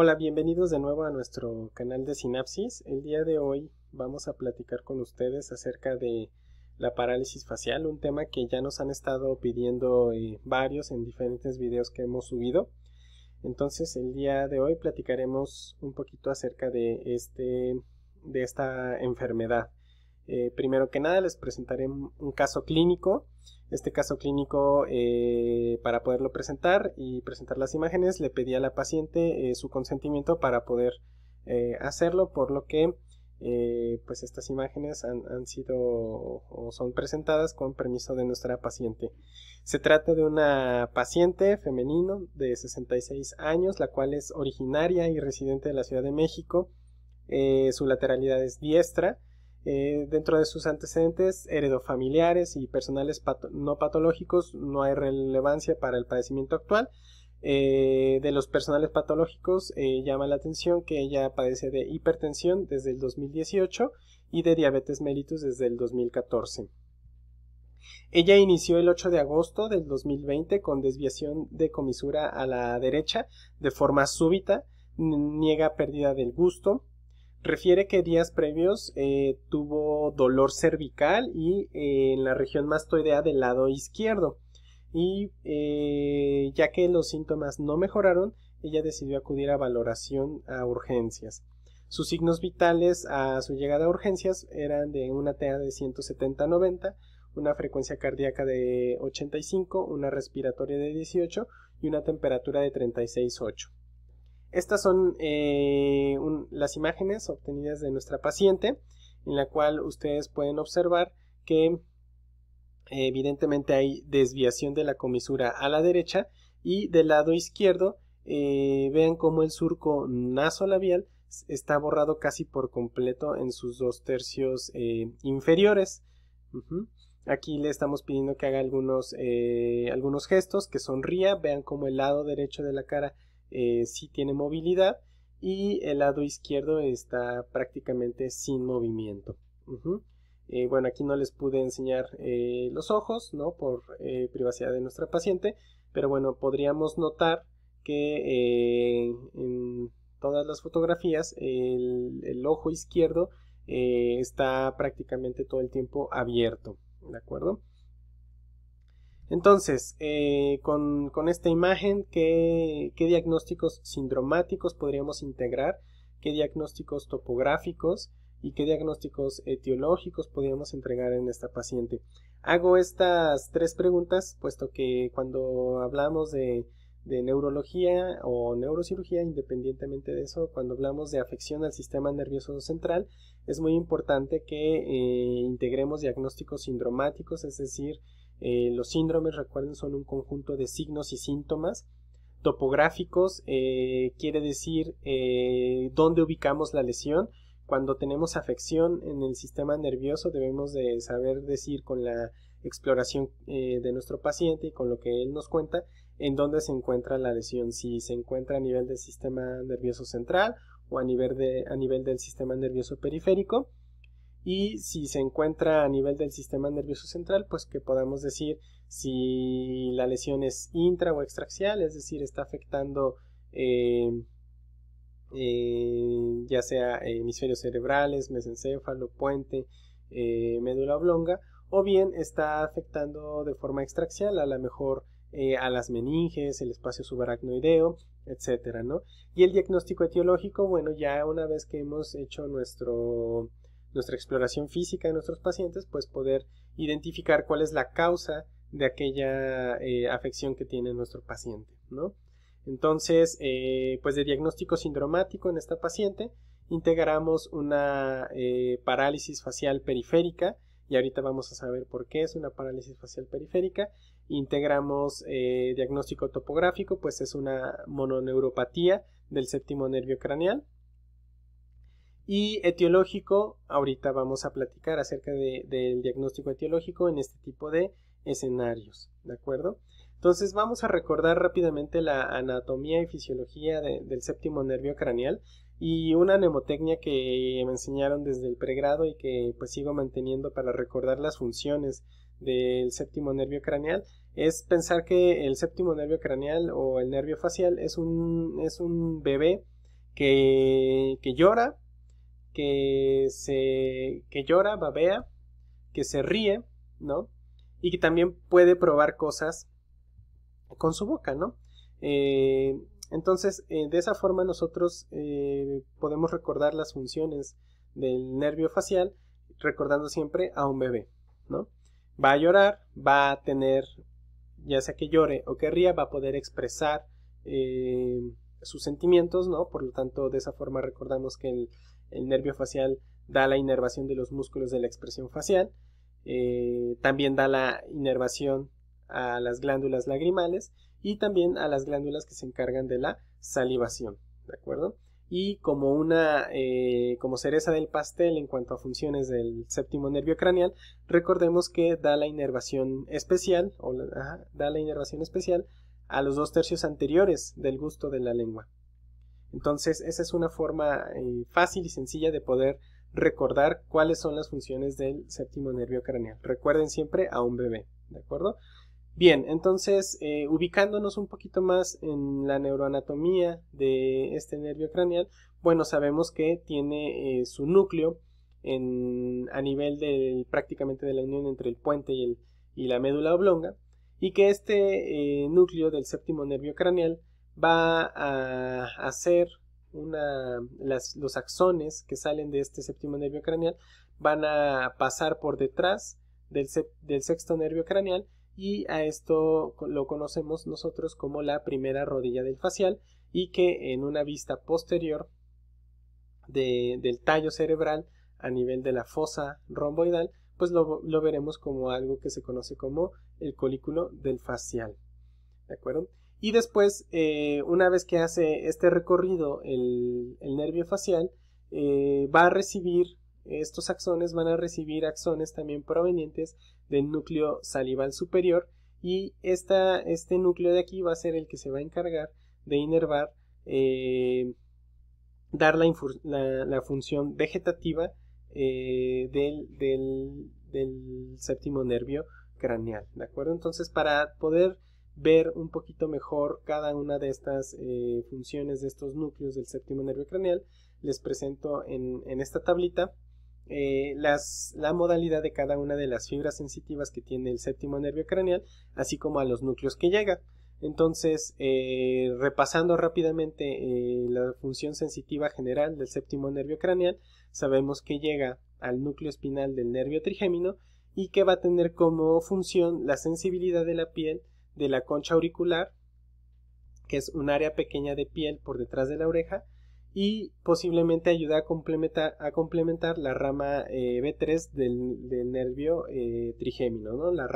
Hola, bienvenidos de nuevo a nuestro canal de Sinapsis. El día de hoy vamos a platicar con ustedes acerca de la parálisis facial, un tema que ya nos han estado pidiendo eh, varios en diferentes videos que hemos subido. Entonces, el día de hoy platicaremos un poquito acerca de este de esta enfermedad. Eh, primero que nada les presentaré un caso clínico. Este caso clínico, eh, para poderlo presentar y presentar las imágenes, le pedí a la paciente eh, su consentimiento para poder hacerlo, por lo que pues estas imágenes han, sido o son presentadas con permiso de nuestra paciente. Se trata de una paciente femenino de 66 años, la cual es originaria y residente de la Ciudad de México. su lateralidad es diestra eh, dentro de sus antecedentes heredofamiliares y personales no patológicos no hay relevancia para el padecimiento actual. Eh, de los personales patológicos eh, llama la atención que ella padece de hipertensión desde el 2018 y de diabetes mellitus desde el 2014. Ella inició el 8 de agosto del 2020 con desviación de comisura a la derecha de forma súbita, niega pérdida del gusto, Refiere que días previos eh, tuvo dolor cervical y eh, en la región mastoidea del lado izquierdo. Y eh, ya que los síntomas no mejoraron, ella decidió acudir a valoración a urgencias. Sus signos vitales a su llegada a urgencias eran de una TEA de 170-90, una frecuencia cardíaca de 85, una respiratoria de 18 y una temperatura de 36-8. Estas son eh, las imágenes obtenidas de nuestra paciente, en la cual ustedes pueden observar que eh, evidentemente hay desviación de la comisura a la derecha y del lado izquierdo eh, vean cómo el surco nasolabial está borrado casi por completo en sus dos tercios inferiores. Aquí le estamos pidiendo que haga algunos, algunos gestos, que sonría, vean cómo el lado derecho de la cara eh, sí tiene movilidad y el lado izquierdo está prácticamente sin movimiento. Eh, bueno, aquí no les pude enseñar eh, los ojos, ¿no? Por privacidad de nuestra paciente, pero bueno, podríamos notar que en todas las fotografías el ojo izquierdo está prácticamente todo el tiempo abierto, ¿de acuerdo? Entonces, eh, con, esta imagen, ¿qué, diagnósticos sindromáticos podríamos integrar? ¿Qué diagnósticos topográficos? ¿Y qué diagnósticos etiológicos podríamos entregar en esta paciente? Hago estas tres preguntas, puesto que cuando hablamos de, neurología o neurocirugía, independientemente de eso, cuando hablamos de afección al sistema nervioso central, es muy importante que eh, integremos diagnósticos sindromáticos, es decir, eh, los síndromes, recuerden, son un conjunto de signos y síntomas. Topográficos eh, quiere decir eh, dónde ubicamos la lesión. Cuando tenemos afección en el sistema nervioso debemos de saber decir con la exploración de nuestro paciente y con lo que él nos cuenta en dónde se encuentra la lesión, si se encuentra a nivel del sistema nervioso central o nivel, de, a nivel del sistema nervioso periférico y si se encuentra a nivel del sistema nervioso central, pues que podamos decir si la lesión es intra o extraxial, es decir, está afectando eh, eh, ya sea hemisferios cerebrales, mesencéfalo, puente, eh, médula oblonga, o bien está afectando de forma extraxial, a lo mejor a las meninges, el espacio subaracnoideo, etcétera, ¿no? Y el diagnóstico etiológico, bueno, ya una vez que hemos hecho nuestro nuestra exploración física de nuestros pacientes, pues poder identificar cuál es la causa de aquella eh, afección que tiene nuestro paciente, Entonces, eh, pues de diagnóstico sindromático en esta paciente, integramos una eh, parálisis facial periférica, y ahorita vamos a saber por qué es una parálisis facial periférica. Integramos diagnóstico topográfico, pues es una mononeuropatía del séptimo nervio craneal, y etiológico, ahorita vamos a platicar acerca del diagnóstico etiológico en este tipo de escenarios, ¿de acuerdo? Entonces vamos a recordar rápidamente la anatomía y fisiología del séptimo nervio craneal y una mnemotecnia que me enseñaron desde el pregrado y que pues sigo manteniendo para recordar las funciones del séptimo nervio craneal es pensar que el séptimo nervio craneal o el nervio facial es un, es un bebé que, que llora que, se, que llora, babea, que se ríe, ¿no? Y que también puede probar cosas con su boca, ¿no? Eh, entonces, eh, de esa forma nosotros eh, podemos recordar las funciones del nervio facial, recordando siempre a un bebé, ¿no? Va a llorar, va a tener, ya sea que llore o que ría, va a poder expresar sus sentimientos, ¿no? Por lo tanto, de esa forma recordamos que el, el nervio facial da la inervación de los músculos de la expresión facial, eh, también da la inervación a las glándulas lagrimales y también a las glándulas que se encargan de la salivación, ¿de acuerdo? Y como una, eh, como cereza del pastel en cuanto a funciones del séptimo nervio craneal, recordemos que da la inervación especial, o da la inervación especial a los dos tercios anteriores del gusto de la lengua, entonces, esa es una forma eh, fácil y sencilla de poder recordar cuáles son las funciones del séptimo nervio craneal. Recuerden siempre a un bebé, ¿de acuerdo? Bien, entonces, eh, ubicándonos un poquito más en la neuroanatomía de este nervio craneal, bueno, sabemos que tiene eh, su núcleo en, a nivel del, prácticamente de la unión entre el puente y, la médula oblonga, y que este núcleo del séptimo nervio craneal va a hacer una, los axones que salen de este séptimo nervio craneal van a pasar por detrás del, sexto nervio craneal y a esto lo conocemos nosotros como la primera rodilla del facial y que en una vista posterior del tallo cerebral a nivel de la fosa romboidal, pues lo, lo, veremos como algo que se conoce como el colículo del facial. ¿De acuerdo? Y después, eh, una vez que hace este recorrido el, nervio facial, eh, va a recibir, estos axones van a recibir axones también provenientes del núcleo salival superior y este núcleo de aquí va a ser el que se va a encargar de inervar, eh, dar la, función vegetativa del, del séptimo nervio craneal, ¿de acuerdo? Entonces, para poder ver un poquito mejor cada una de estas eh, funciones de estos núcleos del séptimo nervio craneal, les presento en, esta tablita eh, las, la modalidad de cada una de las fibras sensitivas que tiene el séptimo nervio craneal, así como a los núcleos que llega. Entonces, eh, repasando rápidamente la función sensitiva general del séptimo nervio craneal, sabemos que llega al núcleo espinal del nervio trigémino y que va a tener como función la sensibilidad de la piel de la concha auricular, que es un área pequeña de piel por detrás de la oreja, y posiblemente ayuda a complementar, a complementar la rama eh, B3 del, nervio eh, trigémino, ¿no? la,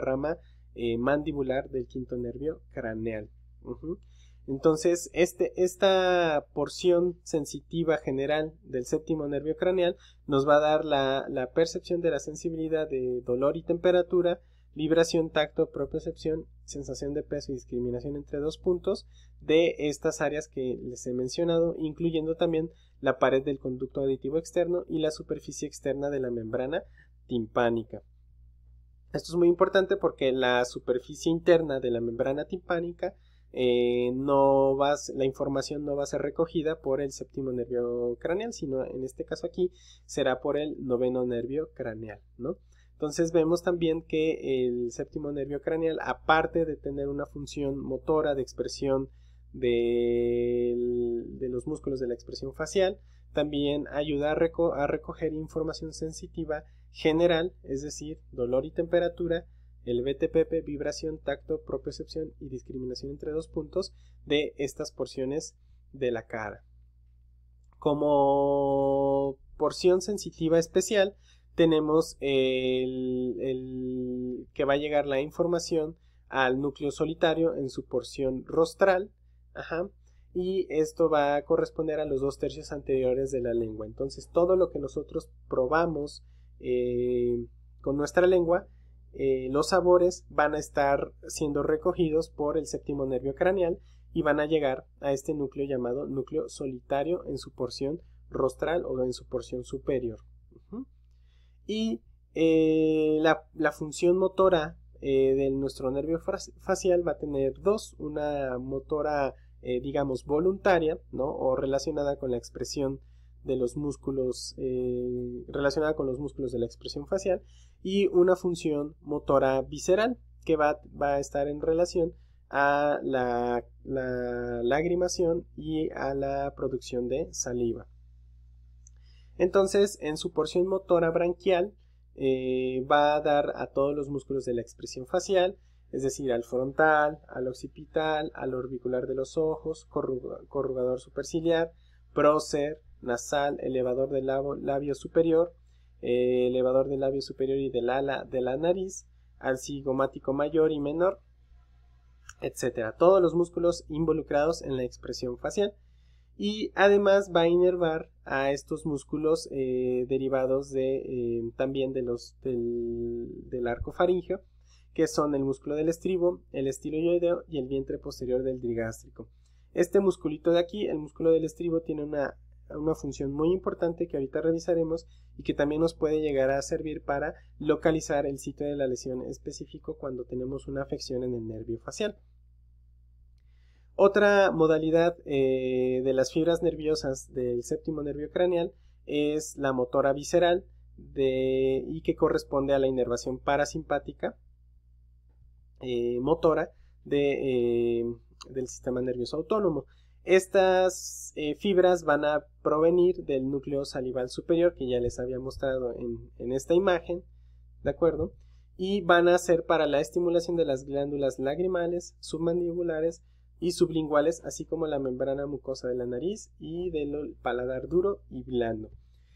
rama eh, mandibular del quinto nervio craneal. Entonces, este, esta porción sensitiva general del séptimo nervio craneal nos va a dar la, la percepción de la sensibilidad de dolor y temperatura, libración, tacto, propiocepción, sensación de peso y discriminación entre dos puntos de estas áreas que les he mencionado, incluyendo también la pared del conducto auditivo externo y la superficie externa de la membrana timpánica. Esto es muy importante porque la superficie interna de la membrana timpánica eh, no la información no va a ser recogida por el séptimo nervio craneal, sino en este caso aquí será por el noveno nervio craneal, ¿no? Entonces vemos también que el séptimo nervio craneal, aparte de tener una función motora de expresión de, los músculos de la expresión facial, también ayuda a, recoger información sensitiva general, es decir, dolor y temperatura, el BTPP, vibración, tacto, propiocepción y discriminación entre dos puntos de estas porciones de la cara. Como porción sensitiva especial, tenemos el, que va a llegar la información al núcleo solitario en su porción rostral. Ajá, y esto va a corresponder a los dos tercios anteriores de la lengua. Entonces, todo lo que nosotros probamos eh, con nuestra lengua, eh, los sabores van a estar siendo recogidos por el séptimo nervio craneal y van a llegar a este núcleo llamado núcleo solitario en su porción rostral o en su porción superior. Y eh, la, función motora eh, de nuestro nervio facial va a tener dos, una motora, eh, digamos, voluntaria, ¿no? O relacionada con la expresión de los músculos, relacionada con los músculos de la expresión facial, y una función motora visceral, que va, a estar en relación a la lagrimación y a la producción de saliva. Entonces, en su porción motora branquial, eh, va a dar a todos los músculos de la expresión facial, es decir, al frontal, al occipital, al orbicular de los ojos, corrugador superciliar, prócer, nasal, elevador del labio superior, eh, elevador del labio superior y del ala de la nariz, al cigomático mayor y menor, etcétera, Todos los músculos involucrados en la expresión facial y además va a inervar a estos músculos eh, derivados eh, también de los, del, arco faríngeo, que son el músculo del estribo, el estiloideo y el vientre posterior del digástrico. Este musculito de aquí, el músculo del estribo, tiene una, una función muy importante que ahorita revisaremos y que también nos puede llegar a servir para localizar el sitio de la lesión específico cuando tenemos una afección en el nervio facial. Otra modalidad eh, de las fibras nerviosas del séptimo nervio craneal es la motora visceral y que corresponde a la inervación parasimpática eh, motora eh, del sistema nervioso autónomo. Estas fibras van a provenir del núcleo salival superior que ya les había mostrado en, en esta imagen, ¿de acuerdo? Y van a ser para la estimulación de las glándulas lagrimales, submandibulares, y sublinguales, así como la membrana mucosa de la nariz y del paladar duro y blando.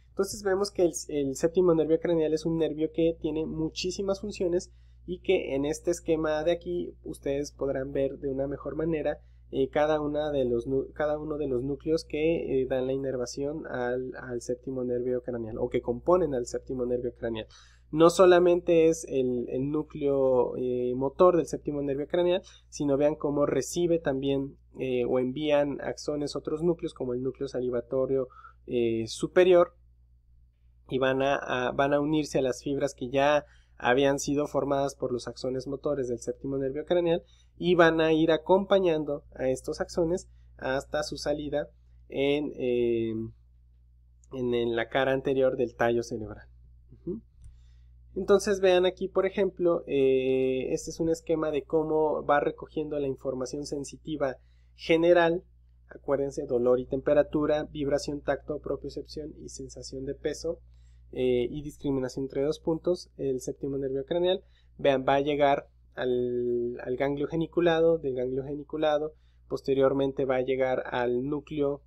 Entonces vemos que el, séptimo nervio craneal es un nervio que tiene muchísimas funciones y que en este esquema de aquí ustedes podrán ver de una mejor manera eh, cada, de los, cada, uno de los núcleos que eh, dan la inervación al, al séptimo nervio craneal o que componen al séptimo nervio craneal no solamente es el, núcleo eh, motor del séptimo nervio craneal, sino vean cómo recibe también eh, o envían axones otros núcleos como el núcleo salivatorio eh, superior y van a, unirse a las fibras que ya habían sido formadas por los axones motores del séptimo nervio craneal y van a ir acompañando a estos axones hasta su salida en la cara anterior del tallo cerebral. Entonces vean aquí, por ejemplo, eh, este es un esquema de cómo va recogiendo la información sensitiva general. Acuérdense, dolor y temperatura, vibración, tacto, propiocepción y sensación de peso eh, y discriminación entre dos puntos, el séptimo nervio craneal. Vean, va a llegar al, ganglio geniculado, del ganglio geniculado, posteriormente va a llegar al núcleo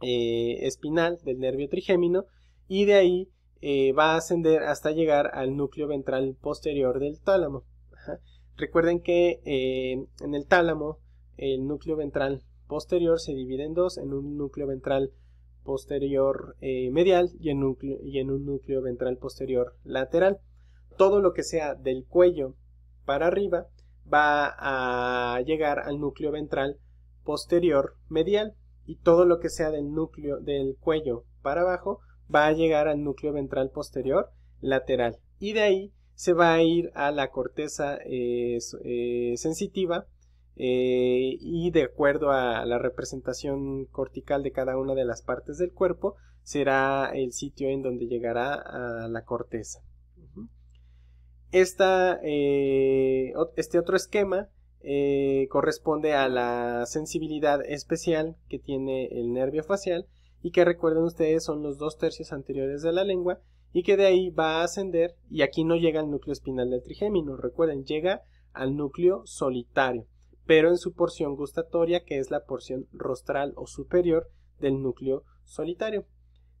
eh, espinal del nervio trigémino y de ahí eh, va a ascender hasta llegar al núcleo ventral posterior del tálamo. Recuerden que eh, en el tálamo el núcleo ventral posterior se divide en dos, en un núcleo ventral posterior eh, medial y en, y en un núcleo ventral posterior lateral. Todo lo que sea del cuello para arriba va a llegar al núcleo ventral posterior medial y todo lo que sea del núcleo del cuello para abajo va a llegar al núcleo ventral posterior lateral y de ahí se va a ir a la corteza eh, eh, sensitiva eh, y de acuerdo a la representación cortical de cada una de las partes del cuerpo será el sitio en donde llegará a la corteza. Esta, este otro esquema corresponde a la sensibilidad especial que tiene el nervio facial y que recuerden ustedes son los dos tercios anteriores de la lengua y que de ahí va a ascender y aquí no llega al núcleo espinal del trigémino, recuerden, llega al núcleo solitario, pero en su porción gustatoria que es la porción rostral o superior del núcleo solitario.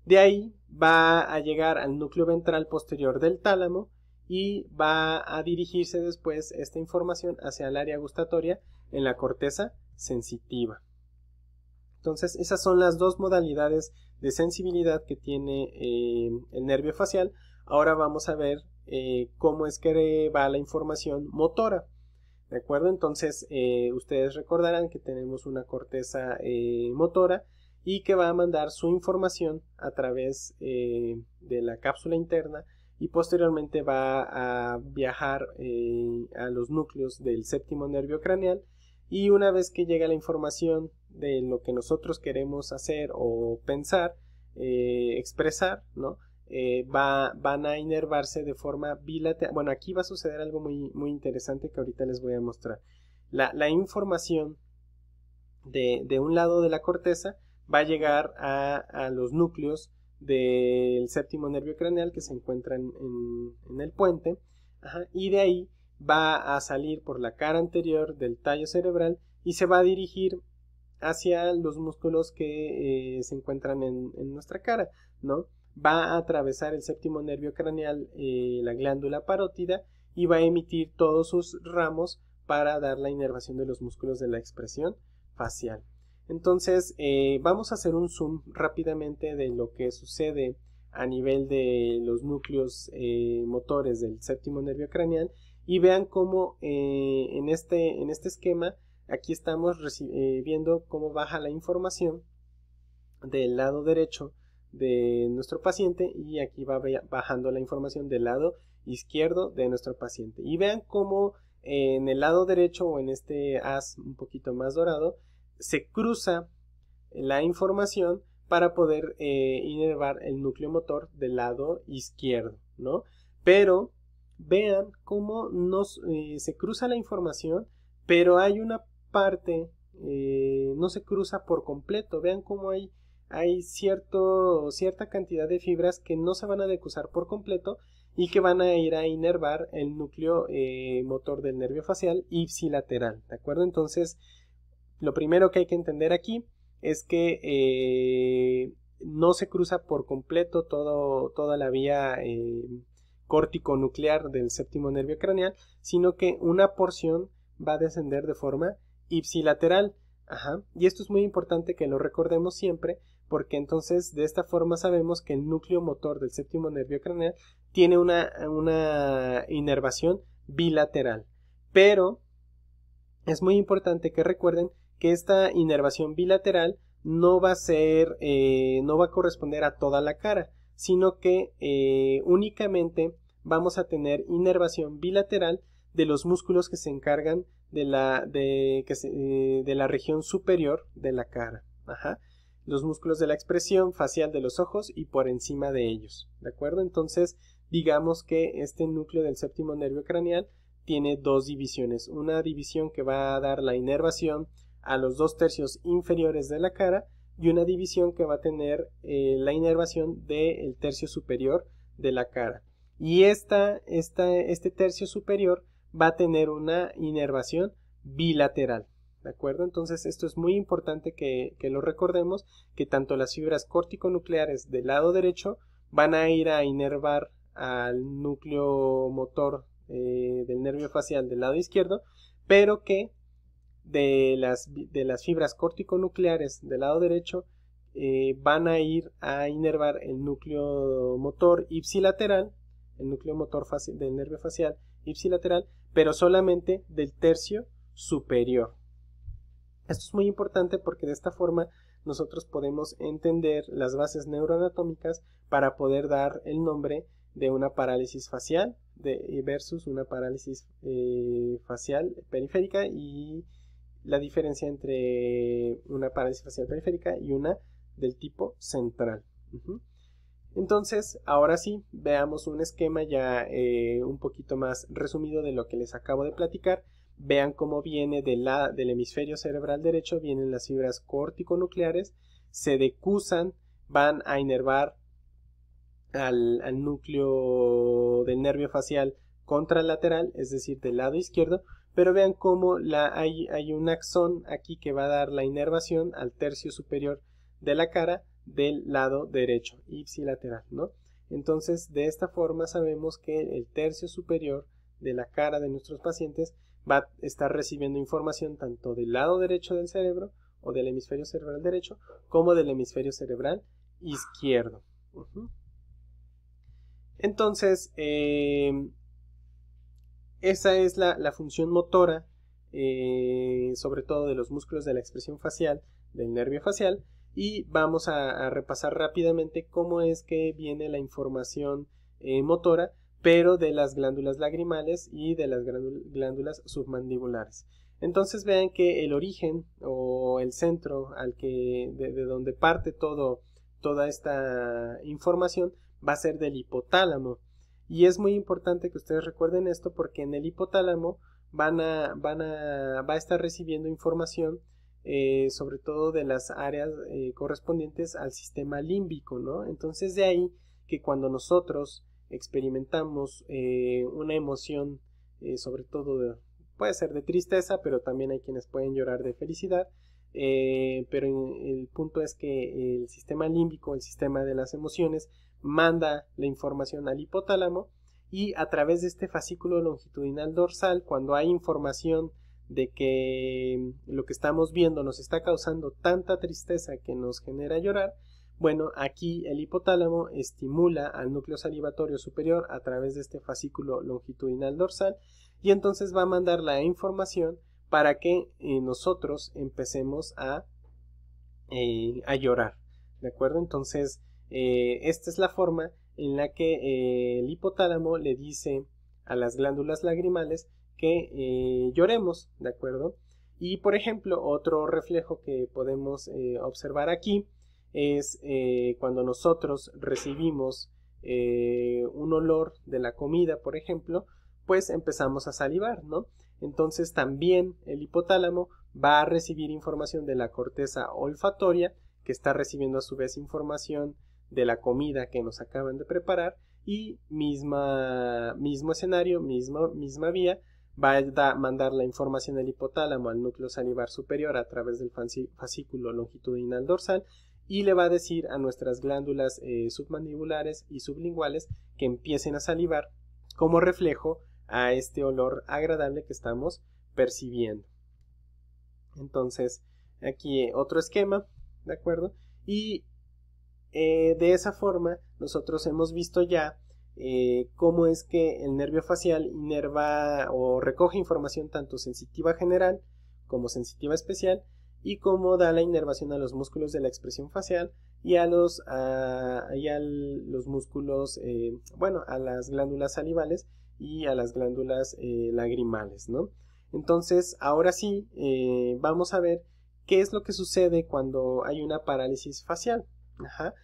De ahí va a llegar al núcleo ventral posterior del tálamo y va a dirigirse después esta información hacia el área gustatoria en la corteza sensitiva. Entonces, esas son las dos modalidades de sensibilidad que tiene eh, el nervio facial. Ahora vamos a ver eh, cómo es que va la información motora. ¿De acuerdo? Entonces, eh, ustedes recordarán que tenemos una corteza motora y que va a mandar su información a través de la cápsula interna y posteriormente va a viajar a los núcleos del séptimo nervio craneal y una vez que llega la información de lo que nosotros queremos hacer o pensar, eh, expresar, ¿no? Eh, va, van a inervarse de forma bilateral. Bueno, aquí va a suceder algo muy, muy interesante que ahorita les voy a mostrar. La, información de, de, un lado de la corteza va a llegar a, los núcleos del séptimo nervio craneal que se encuentran en, en, el puente y de ahí va a salir por la cara anterior del tallo cerebral y se va a dirigir hacia los músculos que eh, se encuentran en, nuestra cara, ¿no? Va a atravesar el séptimo nervio craneal, eh, la glándula parótida, y va a emitir todos sus ramos para dar la inervación de los músculos de la expresión facial. Entonces, eh, vamos a hacer un zoom rápidamente de lo que sucede a nivel de los núcleos motores del séptimo nervio craneal y vean cómo en, este, en este esquema Aquí estamos eh, viendo cómo baja la información del lado derecho de nuestro paciente y aquí va bajando la información del lado izquierdo de nuestro paciente. Y vean cómo en el lado derecho o en este haz un poquito más dorado se cruza la información para poder eh, inervar el núcleo motor del lado izquierdo, ¿no? Pero vean cómo nos, eh, se cruza la información, pero hay una parte, eh, no se cruza por completo. Vean cómo hay, hay cierto, cierta cantidad de fibras que no se van a decusar por completo y que van a ir a inervar el núcleo eh, motor del nervio facial ipsilateral, ¿de acuerdo? Entonces, lo primero que hay que entender aquí es que eh, no se cruza por completo todo, toda la vía córtico nuclear del séptimo nervio craneal, sino que una porción va a descender de forma ipsilateral. Ajá. Y esto es muy importante que lo recordemos siempre, porque entonces de esta forma sabemos que el núcleo motor del séptimo nervio craneal tiene una, una inervación bilateral. Pero es muy importante que recuerden que esta inervación bilateral no va a ser, eh, no va a corresponder a toda la cara, sino que eh, únicamente vamos a tener inervación bilateral de los músculos que se encargan de la, de, que eh, de la región superior de la cara. Ajá. Los músculos de la expresión facial de los ojos y por encima de ellos. ¿De acuerdo? Entonces, digamos que este núcleo del séptimo nervio craneal tiene dos divisiones. Una división que va a dar la inervación a los dos tercios inferiores de la cara y una división que va a tener eh, la inervación del tercio superior de la cara. Y esta, esta, este tercio superior va a tener una inervación bilateral. ¿De acuerdo? Entonces esto es muy importante que, lo recordemos, que tanto las fibras corticonucleares del lado derecho van a ir a inervar al núcleo motor eh, del nervio facial del lado izquierdo, pero que de las, de las fibras corticonucleares del lado derecho eh, van a ir a inervar el núcleo motor ipsilateral, el núcleo motor del nervio facial ipsilateral, pero solamente del tercio superior. Esto es muy importante porque de esta forma nosotros podemos entender las bases neuroanatómicas para poder dar el nombre de una parálisis facial de, versus una parálisis eh, facial periférica y la diferencia entre una parálisis facial periférica y una del tipo central. Entonces, ahora sí, veamos un esquema ya eh, un poquito más resumido de lo que les acabo de platicar. Vean cómo viene del hemisferio cerebral derecho, vienen las fibras corticonucleares, se decusan, van a inervar al, núcleo del nervio facial contralateral, es decir, del lado izquierdo, pero vean cómo hay un axón aquí que va a dar la inervación al tercio superior de la cara, del lado derecho, ipsilateral, ¿no? Entonces, de esta forma sabemos que el tercio superior de la cara de nuestros pacientes va a estar recibiendo información tanto del lado derecho del cerebro o del hemisferio cerebral derecho como del hemisferio cerebral izquierdo. Entonces, em, esa es la, función motora, eh, sobre todo de los músculos de la expresión facial, del nervio facial, y vamos a, repasar rápidamente cómo es que viene la información eh, motora, pero de las glándulas lagrimales y de las glándulas submandibulares. Entonces vean que el origen o el centro al que, de, donde parte todo, toda esta información va a ser del hipotálamo. Y es muy importante que ustedes recuerden esto porque en el hipotálamo van a, a, va a estar recibiendo información eh, sobre todo de las áreas eh, correspondientes al sistema límbico, ¿no? Entonces de ahí que cuando nosotros experimentamos eh, una emoción, sobre todo puede ser de tristeza, pero también hay quienes pueden llorar de felicidad, pero el punto es que el sistema límbico, el sistema de las emociones, manda la información al hipotálamo y a través de este fascículo longitudinal dorsal, cuando hay información de que lo que estamos viendo nos está causando tanta tristeza que nos genera llorar, bueno, aquí el hipotálamo estimula al núcleo salivatorio superior a través de este fascículo longitudinal dorsal y entonces va a mandar la información para que eh, nosotros empecemos a, eh, a, llorar. ¿De acuerdo? Entonces, eh, esta es la forma en la que el hipotálamo le dice a las glándulas lagrimales que eh, lloremos, ¿de acuerdo? Y por ejemplo, otro reflejo que podemos eh, observar aquí es eh, cuando nosotros recibimos un olor de la comida, por ejemplo, pues empezamos a salivar, ¿no? Entonces también el hipotálamo va a recibir información de la corteza olfatoria, que está recibiendo a su vez información de la comida que nos acaban de preparar, y misma, mismo escenario, misma vía, va a mandar la información del hipotálamo al núcleo salivar superior a través del fascículo longitudinal dorsal y le va a decir a nuestras glándulas eh, submandibulares y sublinguales que empiecen a salivar como reflejo a este olor agradable que estamos percibiendo. Entonces, aquí eh, otro esquema, ¿de acuerdo? Y eh, de esa forma nosotros hemos visto ya eh, cómo es que el nervio facial inerva o recoge información tanto sensitiva general como sensitiva especial y cómo da la inervación a los músculos de la expresión facial y a los, ah, a, los músculos, eh, bueno, a las glándulas salivales y a las glándulas eh, lagrimales, ¿no? Entonces, ahora sí, vamos a ver qué es lo que sucede cuando hay una parálisis facial. Ajá.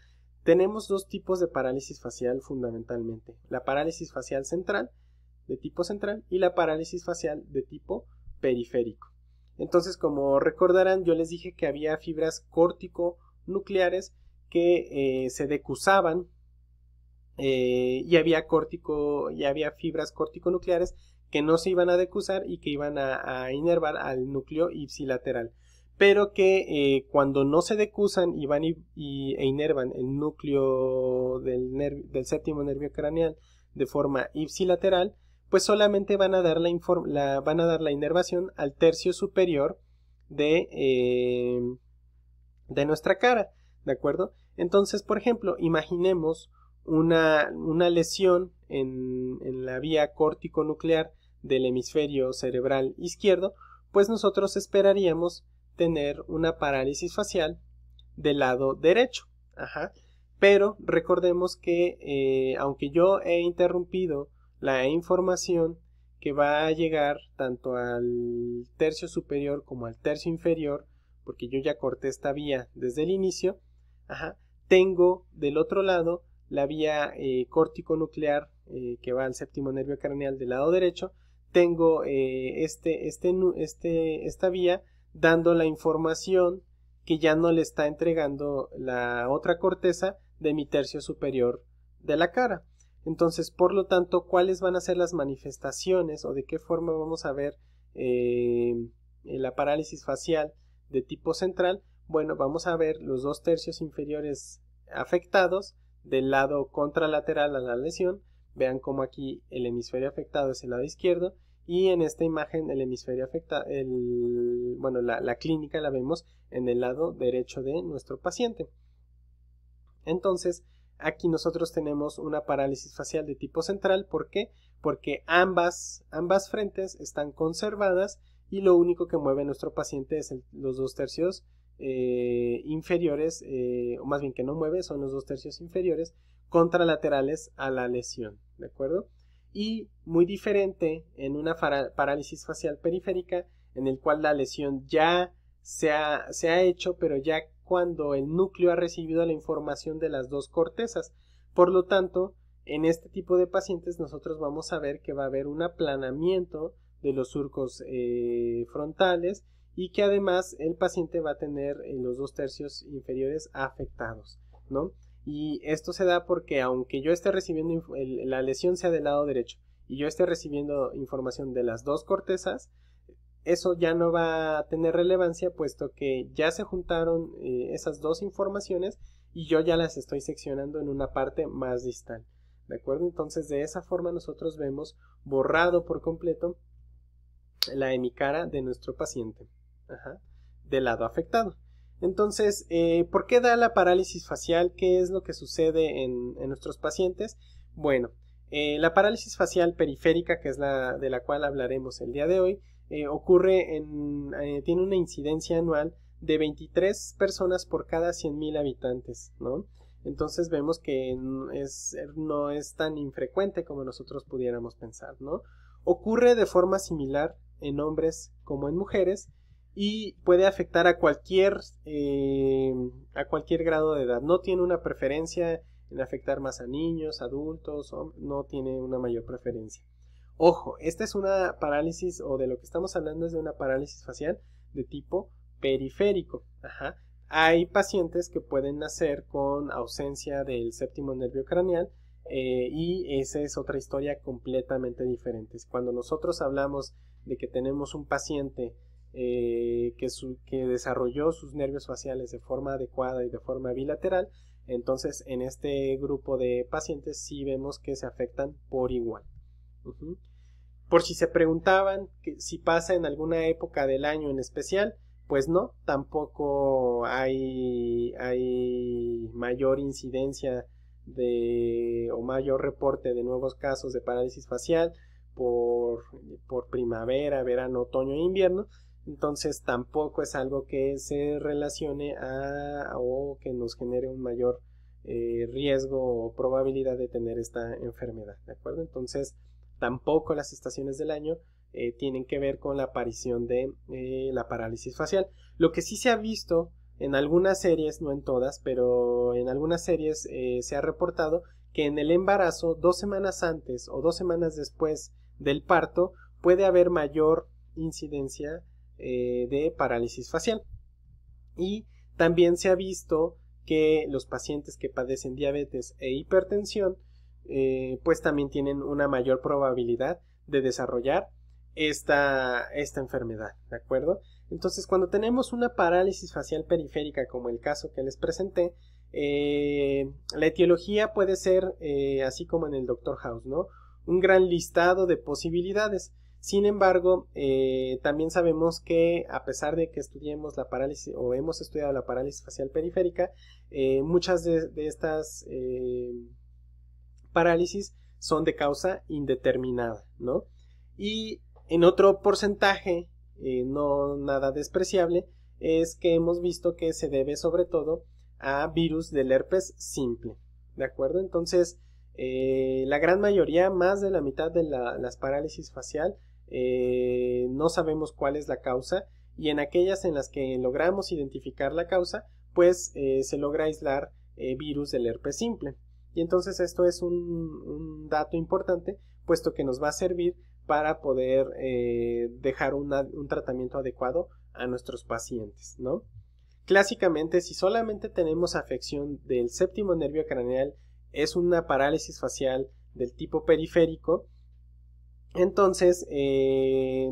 Tenemos dos tipos de parálisis facial fundamentalmente. La parálisis facial central, de tipo central, y la parálisis facial de tipo periférico. Entonces, como recordarán, yo les dije que había fibras córtico nucleares que eh, se decusaban eh, y había córtico y había fibras corticonucleares que no se iban a decusar y que iban a inervar al núcleo ipsilateral pero que eh, cuando no se decusan y van e inervan el núcleo del, séptimo nervio craneal de forma ipsilateral, pues solamente van a dar la, van a dar la inervación al tercio superior de, eh, de nuestra cara, ¿de acuerdo? Entonces, por ejemplo, imaginemos una, una lesión en, la vía córtico nuclear del hemisferio cerebral izquierdo, pues nosotros esperaríamos tener una parálisis facial del lado derecho. Pero recordemos que eh, aunque yo he interrumpido la información que va a llegar tanto al tercio superior como al tercio inferior, porque yo ya corté esta vía desde el inicio, tengo del otro lado la vía eh, córtico nuclear eh, que va al séptimo nervio craneal del lado derecho, tengo este, este, este, esta vía dando la información que ya no le está entregando la otra corteza de mi tercio superior de la cara. Entonces, por lo tanto, ¿cuáles van a ser las manifestaciones o de qué forma vamos a ver eh, la parálisis facial de tipo central? Bueno, vamos a ver los dos tercios inferiores afectados del lado contralateral a la lesión. Vean cómo aquí el hemisferio afectado es el lado izquierdo y en esta imagen el hemisferio afecta, bueno, la, clínica la vemos en el lado derecho de nuestro paciente. Entonces, aquí nosotros tenemos una parálisis facial de tipo central. ¿Por qué? Porque ambas, ambas frentes están conservadas y lo único que mueve nuestro paciente es los dos tercios eh, inferiores, eh, o más bien que no mueve, son los dos tercios inferiores contralaterales a la lesión. ¿De acuerdo? y muy diferente en una parálisis facial periférica en el cual la lesión ya se ha, hecho, pero ya cuando el núcleo ha recibido la información de las dos cortezas. Por lo tanto, en este tipo de pacientes nosotros vamos a ver que va a haber un aplanamiento de los surcos eh, frontales y que además el paciente va a tener eh, los dos tercios inferiores afectados, ¿no? Y esto se da porque aunque yo esté recibiendo la lesión sea del lado derecho y yo esté recibiendo información de las dos cortezas, eso ya no va a tener relevancia puesto que ya se juntaron eh, esas dos informaciones y yo ya las estoy seccionando en una parte más distal. ¿De acuerdo? Entonces de esa forma nosotros vemos borrado por completo la hemicara de nuestro paciente, del lado afectado. Entonces, eh, ¿por qué da la parálisis facial? ¿Qué es lo que sucede en, nuestros pacientes? Bueno, eh, la parálisis facial periférica, que es la de la cual hablaremos el día de hoy, eh, ocurre en, tiene una incidencia anual de 23 personas por cada 100.000 habitantes, ¿no? Entonces vemos que no es tan infrecuente como nosotros pudiéramos pensar, ¿no? Ocurre de forma similar en hombres como en mujeres, y puede afectar a cualquier, eh, a cualquier grado de edad. No tiene una preferencia en afectar más a niños, adultos, no tiene una mayor preferencia. Ojo, esta es una parálisis o de lo que estamos hablando es de una parálisis facial de tipo periférico. Hay pacientes que pueden nacer con ausencia del séptimo nervio craneal eh, y esa es otra historia completamente diferente. Cuando nosotros hablamos de que tenemos un paciente eh, que, desarrolló sus nervios faciales de forma adecuada y de forma bilateral, entonces en este grupo de pacientes sí vemos que se afectan por igual. Por si se preguntaban si pasa en alguna época del año en especial, pues no, tampoco hay, mayor incidencia o mayor reporte de nuevos casos de parálisis facial por primavera, verano, otoño e invierno, entonces tampoco es algo que se relacione a o que nos genere un mayor eh, riesgo o probabilidad de tener esta enfermedad, ¿de acuerdo? Entonces tampoco las estaciones del año eh, tienen que ver con la aparición de eh, la parálisis facial. Lo que sí se ha visto en algunas series, no en todas, pero en algunas series se ha reportado que en el embarazo, dos semanas antes o dos semanas después del parto, puede haber mayor incidencia eh, de parálisis facial. Y también se ha visto que los pacientes que padecen diabetes e hipertensión, eh, pues también tienen una mayor probabilidad de desarrollar esta, enfermedad, ¿de acuerdo? Entonces, cuando tenemos una parálisis facial periférica, como el caso que les presenté, eh, la etiología puede ser, así como en el Dr. House, ¿no? Un gran listado de posibilidades. Sin embargo, eh, también sabemos que a pesar de que estudiemos la parálisis o hemos estudiado la parálisis facial periférica, eh, muchas de, estas eh, parálisis son de causa indeterminada, ¿no? Y en otro porcentaje, no nada despreciable, es que hemos visto que se debe sobre todo a virus del herpes simple, ¿de acuerdo? Entonces, eh, la gran mayoría, más de la mitad de las parálisis facial, eh, no sabemos cuál es la causa y en aquellas en las que logramos identificar la causa, pues eh, se logra aislar virus del herpes simple. Y entonces esto es un, dato importante, puesto que nos va a servir para poder dejar un tratamiento adecuado a nuestros pacientes, ¿no? Clásicamente, si solamente tenemos afección del séptimo nervio craneal es una parálisis facial del tipo periférico, entonces eh,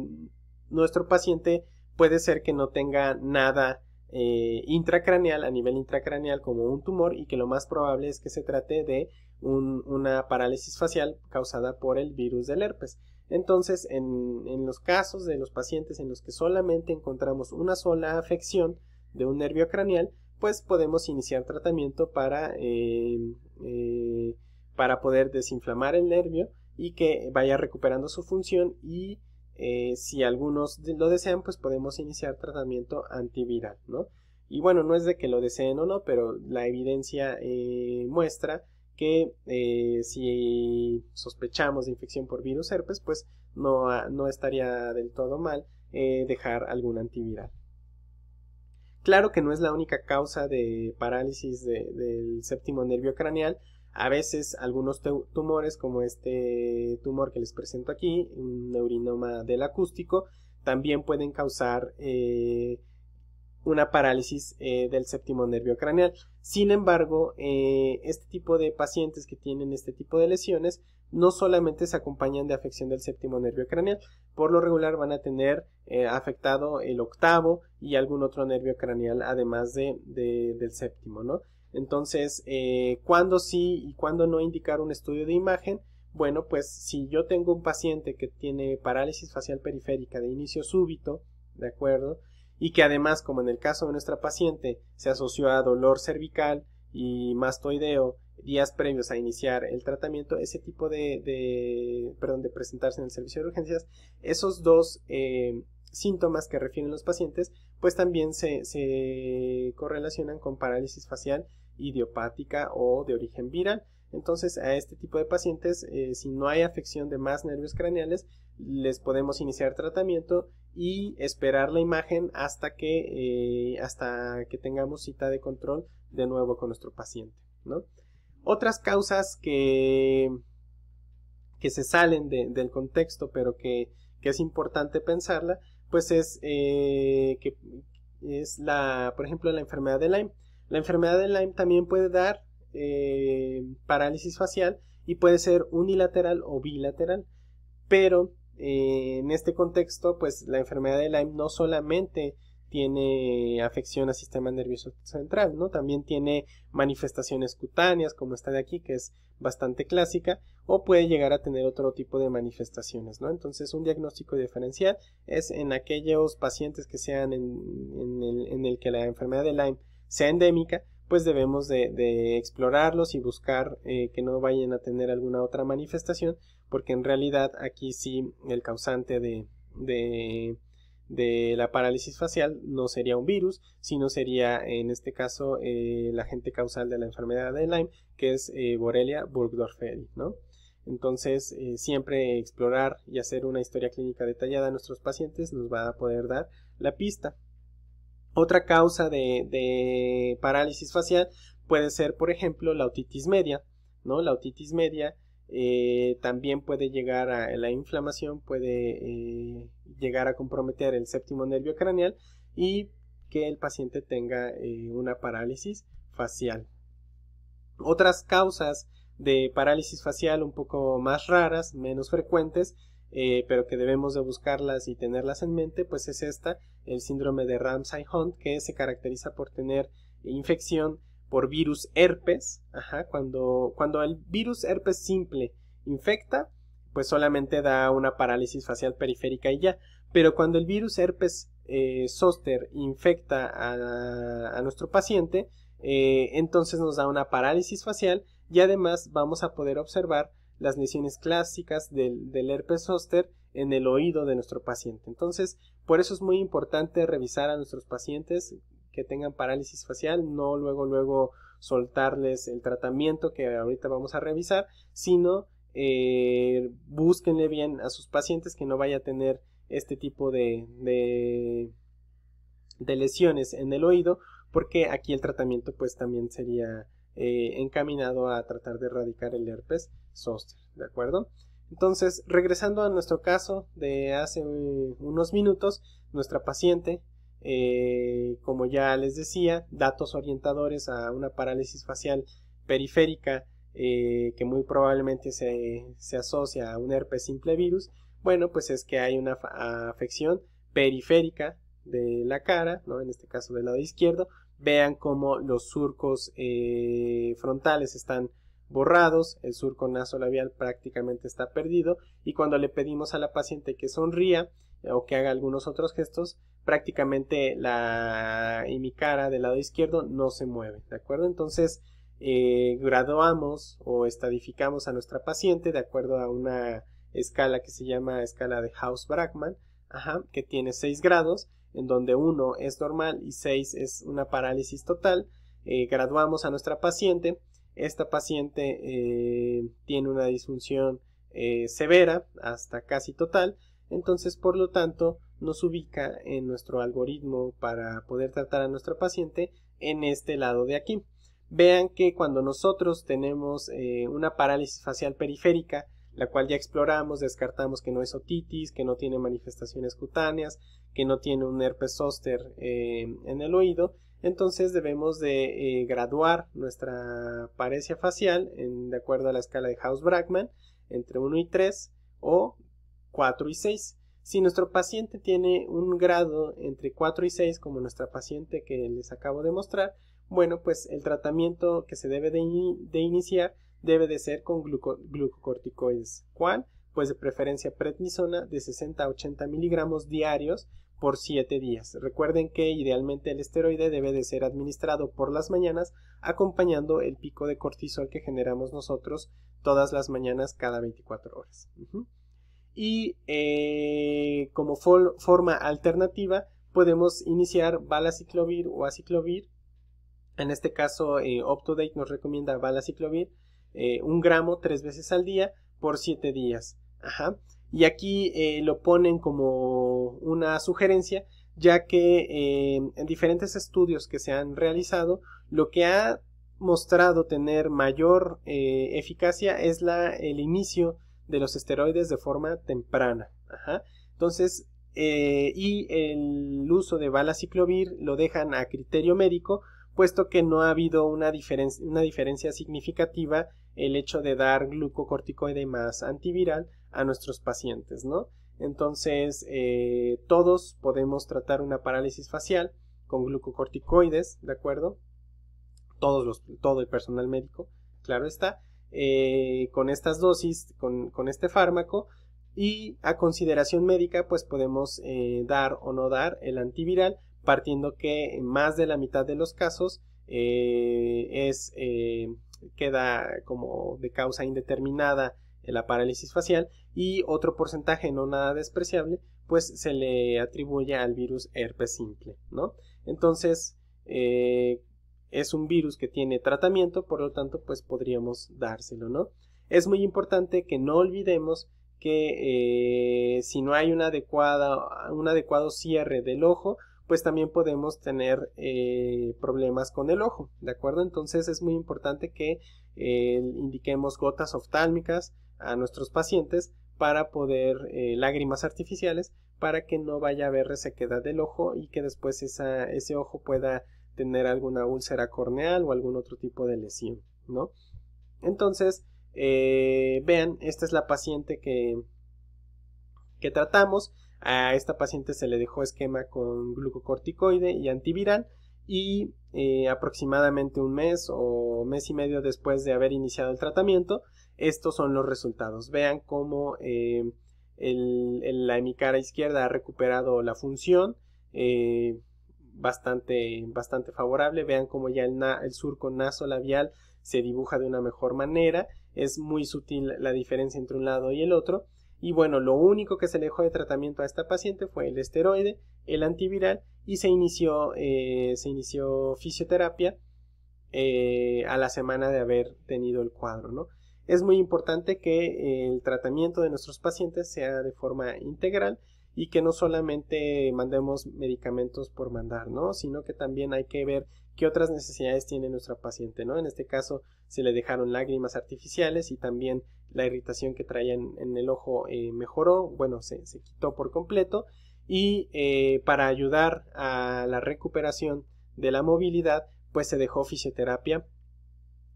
nuestro paciente puede ser que no tenga nada eh, intracraneal, a nivel intracraneal como un tumor y que lo más probable es que se trate de una parálisis facial causada por el virus del herpes. Entonces, en, en, los casos de los pacientes en los que solamente encontramos una sola afección de un nervio craneal, pues podemos iniciar tratamiento para, eh, eh, para poder desinflamar el nervio y que vaya recuperando su función y eh, si algunos lo desean pues podemos iniciar tratamiento antiviral, ¿no? Y bueno, no es de que lo deseen o no, pero la evidencia muestra que si sospechamos de infección por virus herpes, pues no, no estaría del todo mal dejar algún antiviral. Claro que no es la única causa de parálisis del séptimo nervio craneal. A veces algunos tumores, como este tumor que les presento aquí, un neurinoma del acústico, también pueden causar eh, una parálisis eh, del séptimo nervio craneal. Sin embargo, eh, este tipo de pacientes que tienen este tipo de lesiones no solamente se acompañan de afección del séptimo nervio craneal, por lo regular van a tener eh, afectado el octavo y algún otro nervio craneal además del séptimo, ¿no? Entonces, eh, ¿cuándo sí y cuándo no indicar un estudio de imagen? Bueno, pues si yo tengo un paciente que tiene parálisis facial periférica de inicio súbito, ¿de acuerdo? Y que además, como en el caso de nuestra paciente, se asoció a dolor cervical y mastoideo días previos a iniciar el tratamiento, ese tipo de, perdón, de presentarse en el servicio de urgencias, esos dos eh, síntomas que refieren los pacientes, pues también se, correlacionan con parálisis facial idiopática o de origen viral. Entonces a este tipo de pacientes, eh, si no hay afección de más nervios craneales, les podemos iniciar tratamiento y esperar la imagen hasta que, eh, hasta que tengamos cita de control de nuevo con nuestro paciente. ¿no? Otras causas que, que se salen del contexto, pero que, es importante pensarla, pues es, eh, que es la, por ejemplo, la enfermedad de Lyme. La enfermedad de Lyme también puede dar eh, parálisis facial y puede ser unilateral o bilateral, pero eh, en este contexto, pues la enfermedad de Lyme no solamente tiene afección al sistema nervioso central, ¿no? También tiene manifestaciones cutáneas, como esta de aquí, que es bastante clásica, o puede llegar a tener otro tipo de manifestaciones, ¿no? Entonces, un diagnóstico diferencial es en aquellos pacientes que sean en, el, que la enfermedad de Lyme sea endémica, pues debemos de, explorarlos y buscar eh, que no vayan a tener alguna otra manifestación, porque en realidad aquí sí el causante de, de de la parálisis facial no sería un virus, sino sería en este caso eh, el agente causal de la enfermedad de Lyme, que es eh, Borrelia burgdorferi, ¿no? Entonces, eh, siempre explorar y hacer una historia clínica detallada a nuestros pacientes nos va a poder dar la pista. Otra causa de, de parálisis facial puede ser, por ejemplo, la otitis media, ¿no? La otitis media eh, también puede llegar a la inflamación, puede eh, llegar a comprometer el séptimo nervio craneal y que el paciente tenga eh, una parálisis facial. Otras causas de parálisis facial un poco más raras, menos frecuentes, pero que debemos de buscarlas y tenerlas en mente, pues es esta, el síndrome de Ramsay Hunt, que se caracteriza por tener infección por virus herpes. cuando, cuando el virus herpes simple infecta, pues solamente da una parálisis facial periférica y ya. Pero cuando el virus herpes eh, infecta a, nuestro paciente, eh, entonces nos da una parálisis facial y además vamos a poder observar las lesiones clásicas del, del herpes zoster en el oído de nuestro paciente. Entonces, por eso es muy importante revisar a nuestros pacientes que tengan parálisis facial, no luego, luego soltarles el tratamiento que ahorita vamos a revisar, sino eh, búsquenle bien a sus pacientes que no vaya a tener este tipo de, de, lesiones en el oído, porque aquí el tratamiento pues también sería eh, encaminado a tratar de erradicar el herpes zóster, ¿de acuerdo? Entonces, regresando a nuestro caso de hace eh, unos minutos, nuestra paciente eh, como ya les decía, datos orientadores a una parálisis facial periférica eh, que muy probablemente se, asocia a un herpes simple virus, bueno, pues es que hay una afección periférica de la cara, ¿no? en este caso del lado izquierdo, vean cómo los surcos eh, frontales están borrados, el surco nasolabial prácticamente está perdido y cuando le pedimos a la paciente que sonría, o que haga algunos otros gestos, prácticamente la y mi cara del lado izquierdo no se mueve, ¿de acuerdo? Entonces eh, graduamos o estadificamos a nuestra paciente de acuerdo a una escala que se llama escala de House-Bragman, que tiene 6 grados, en donde 1 es normal y 6 es una parálisis total. Eh, graduamos a nuestra paciente. Esta paciente eh, tiene una disfunción severa hasta casi total entonces, por lo tanto, nos ubica en nuestro algoritmo para poder tratar a nuestro paciente en este lado de aquí. Vean que cuando nosotros tenemos eh, una parálisis facial periférica, la cual ya exploramos, descartamos que no es otitis, que no tiene manifestaciones cutáneas, que no tiene un herpes zóster eh, en el oído, entonces debemos de eh, graduar nuestra parálisis facial de acuerdo a la escala de house brackmann entre 1 y 3 o 4 y 6. Si nuestro paciente tiene un grado entre 4 y 6, como nuestra paciente que les acabo de mostrar, bueno, pues el tratamiento que se debe de, iniciar debe de ser con glucocorticoides. ¿Cuál? Pues de preferencia prednisona de 60 a 80 miligramos diarios por 7 días. Recuerden que idealmente el esteroide debe de ser administrado por las mañanas acompañando el pico de cortisol que generamos nosotros todas las mañanas cada 24 horas y eh, como forma alternativa podemos iniciar valaciclovir o aciclovir. En este caso, eh, OptoDate nos recomienda valaciclovir, eh, un gramo tres veces al día por siete días. Y aquí lo ponen como una sugerencia, ya que en diferentes estudios que se han realizado, lo que ha mostrado tener mayor eficacia es la, el inicio de los esteroides de forma temprana. Entonces, eh, y el uso de balaciclovir lo dejan a criterio médico, puesto que no ha habido una, una diferencia significativa el hecho de dar glucocorticoide más antiviral a nuestros pacientes, ¿no? Entonces, eh, todos podemos tratar una parálisis facial con glucocorticoides, ¿de acuerdo? Todos los, todo el personal médico, claro está. Eh, con estas dosis, con, este fármaco, y a consideración médica, pues podemos eh, dar o no dar el antiviral, partiendo que más de la mitad de los casos eh, es, queda como de causa indeterminada la parálisis facial y otro porcentaje no nada despreciable pues se le atribuye al virus herpes simple, ¿no? Entonces, es un virus que tiene tratamiento, por lo tanto, pues podríamos dárselo, ¿no? Es muy importante que no olvidemos que eh, si no hay adecuada, un adecuado cierre del ojo, pues también podemos tener eh, problemas con el ojo, ¿de acuerdo? Entonces es muy importante que eh, indiquemos gotas oftálmicas a nuestros pacientes para poder lágrimas artificiales para que no vaya a haber resequedad del ojo y que después ese ojo pueda tener alguna úlcera corneal o algún otro tipo de lesión, ¿no? Entonces, eh, vean, esta es la paciente que, que tratamos. A esta paciente se le dejó esquema con glucocorticoide y antiviral y eh, aproximadamente un mes o mes y medio después de haber iniciado el tratamiento, estos son los resultados. Vean cómo eh, mi el, la hemicara izquierda ha recuperado la función, eh, bastante, bastante favorable. Vean como ya el, el surco nasolabial se dibuja de una mejor manera. Es muy sutil la diferencia entre un lado y el otro. Y bueno, lo único que se le dejó de tratamiento a esta paciente fue el esteroide, el antiviral y se inició, eh, se inició fisioterapia eh, a la semana de haber tenido el cuadro. ¿no? Es muy importante que el tratamiento de nuestros pacientes sea de forma integral y que no solamente mandemos medicamentos por mandar, ¿no? Sino que también hay que ver qué otras necesidades tiene nuestra paciente, ¿no? En este caso se le dejaron lágrimas artificiales y también la irritación que traía en, el ojo eh, mejoró, bueno, se, quitó por completo y eh, para ayudar a la recuperación de la movilidad, pues se dejó fisioterapia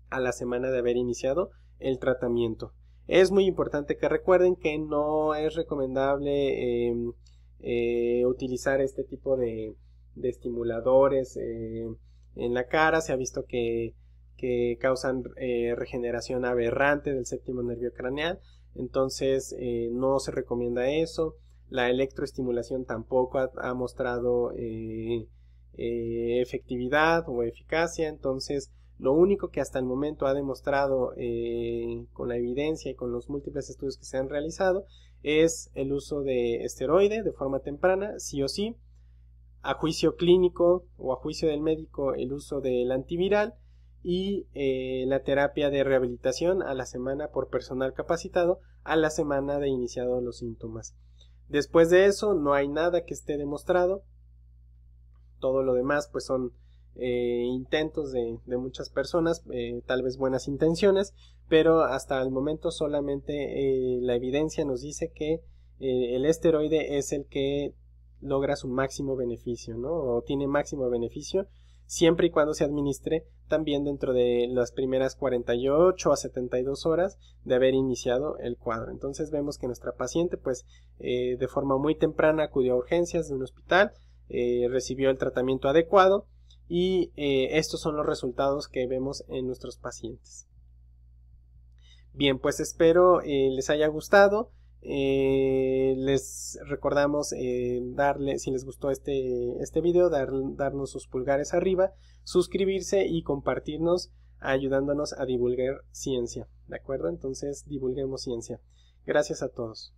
a la semana de haber iniciado el tratamiento. Es muy importante que recuerden que no es recomendable em, eh, utilizar este tipo de, estimuladores eh, en la cara. Se ha visto que, causan eh, regeneración aberrante del séptimo nervio craneal. Entonces no se recomienda eso. La electroestimulación tampoco ha, mostrado efectividad o eficacia. Entonces lo único que hasta el momento ha demostrado eh, con la evidencia y con los múltiples estudios que se han realizado es el uso de esteroide de forma temprana, sí o sí, a juicio clínico o a juicio del médico el uso del antiviral y eh, la terapia de rehabilitación a la semana por personal capacitado a la semana de iniciado los síntomas. Después de eso no hay nada que esté demostrado. Todo lo demás pues son eh, intentos de, muchas personas, eh, tal vez buenas intenciones, pero hasta el momento solamente eh, la evidencia nos dice que el esteroide es el que logra su máximo beneficio, ¿no? O tiene máximo beneficio siempre y cuando se administre también dentro de las primeras 48 a 72 horas de haber iniciado el cuadro. Entonces vemos que nuestra paciente pues de forma muy temprana acudió a urgencias de un hospital, recibió el tratamiento adecuado y eh, estos son los resultados que vemos en nuestros pacientes. Bien, pues espero eh, les haya gustado. Eh, les recordamos darle, si les gustó este, este video, dar, darnos sus pulgares arriba, suscribirse y compartirnos ayudándonos a divulgar ciencia. ¿De acuerdo? Entonces divulguemos ciencia. Gracias a todos.